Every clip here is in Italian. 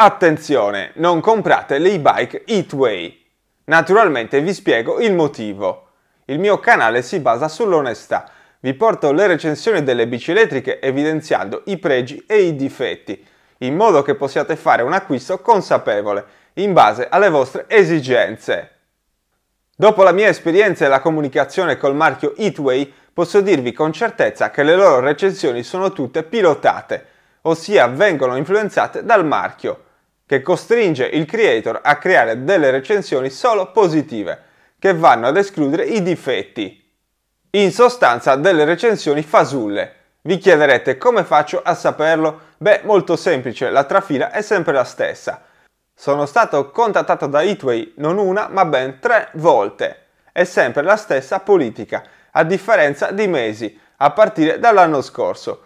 Attenzione, non comprate le e-bike Heatway. Naturalmente vi spiego il motivo. Il mio canale si basa sull'onestà. Vi porto le recensioni delle bici elettriche evidenziando i pregi e i difetti, in modo che possiate fare un acquisto consapevole, in base alle vostre esigenze. Dopo la mia esperienza e la comunicazione col marchio Heatway, posso dirvi con certezza che le loro recensioni sono tutte pilotate, ossia vengono influenzate dal marchio che costringe il creator a creare delle recensioni solo positive, che vanno ad escludere i difetti. In sostanza delle recensioni fasulle. Vi chiederete come faccio a saperlo? Beh, molto semplice, la trafila è sempre la stessa. Sono stato contattato da Hitway non una, ma ben tre volte. È sempre la stessa politica, a differenza di mesi, a partire dall'anno scorso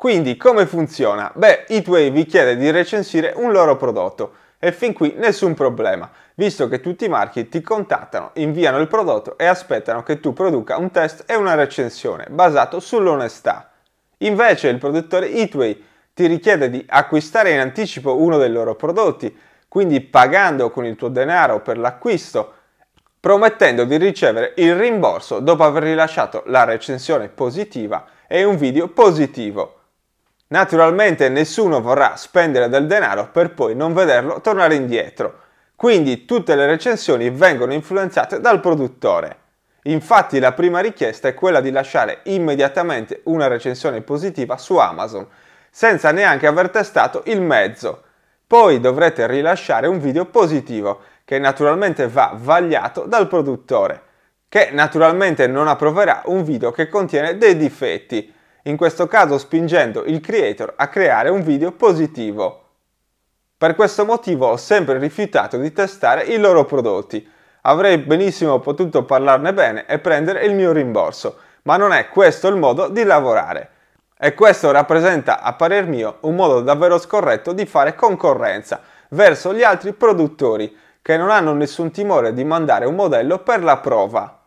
quindi come funziona? Beh, Eatway vi chiede di recensire un loro prodotto e fin qui nessun problema, visto che tutti i marchi ti contattano, inviano il prodotto e aspettano che tu produca un test e una recensione basato sull'onestà. Invece il produttore Eatway ti richiede di acquistare in anticipo uno dei loro prodotti, quindi pagando con il tuo denaro per l'acquisto, promettendo di ricevere il rimborso dopo aver rilasciato la recensione positiva e un video positivo. Naturalmente nessuno vorrà spendere del denaro per poi non vederlo tornare indietro, quindi tutte le recensioni vengono influenzate dal produttore. Infatti la prima richiesta è quella di lasciare immediatamente una recensione positiva su Amazon, senza neanche aver testato il mezzo. Poi dovrete rilasciare un video positivo, che naturalmente va vagliato dal produttore, che naturalmente non approverà un video che contiene dei difetti, in questo caso spingendo il creator a creare un video positivo. Per questo motivo ho sempre rifiutato di testare i loro prodotti. Avrei benissimo potuto parlarne bene e prendere il mio rimborso, ma non è questo il modo di lavorare. E questo rappresenta, a parer mio, un modo davvero scorretto di fare concorrenza verso gli altri produttori che non hanno nessun timore di mandare un modello per la prova.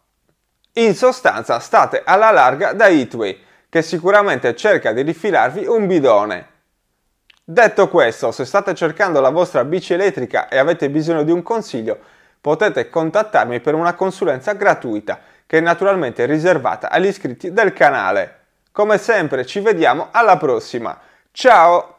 In sostanza state alla larga da Heatway, che sicuramente cerca di rifilarvi un bidone. Detto questo, se state cercando la vostra bici elettrica e avete bisogno di un consiglio, potete contattarmi per una consulenza gratuita, che è naturalmente riservata agli iscritti del canale. Come sempre ci vediamo alla prossima. Ciao!